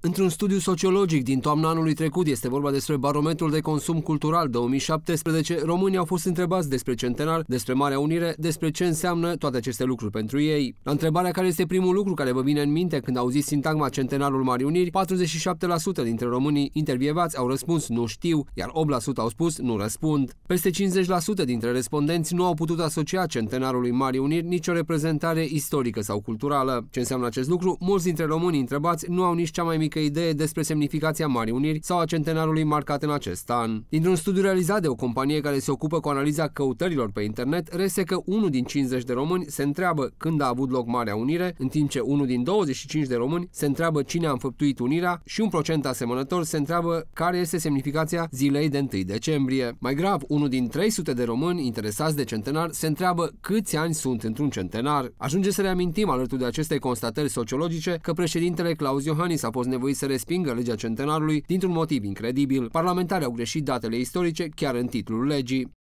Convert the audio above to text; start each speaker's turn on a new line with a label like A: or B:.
A: Într-un studiu sociologic din toamna anului trecut, este vorba despre barometrul de consum cultural 2017, românii au fost întrebați despre centenar, despre Marea Unire, despre ce înseamnă toate aceste lucruri pentru ei. La întrebarea care este primul lucru care vă vine în minte când auziți sintagma centenarul Marii Uniri, 47% dintre românii intervievați au răspuns nu știu, iar 8% au spus nu răspund. Peste 50% dintre respondenți nu au putut asocia centenarului Marii Uniri nicio reprezentare istorică sau culturală. Ce înseamnă acest lucru? Mulți dintre românii întrebați nu au nici cea mai mică mică idee despre semnificația Marii Uniri sau a centenarului marcat în acest an. Dintr-un studiu realizat de o companie care se ocupă cu analiza căutărilor pe internet, rese că unul din 50 de români se întreabă când a avut loc Marea Unire, în timp ce unul din 25 de români se întreabă cine a înfăptuit unirea și un procent asemănător se întreabă care este semnificația zilei de 1 decembrie. Mai grav, unul din 300 de români interesați de centenar se întreabă câți ani sunt într-un centenar. Ajunge să reamintim alături de aceste constatări sociologice că președintele Claus Iohannis a fost nevoit să respingă legea centenarului dintr-un motiv incredibil. Parlamentarii au greșit datele istorice chiar în titlul legii.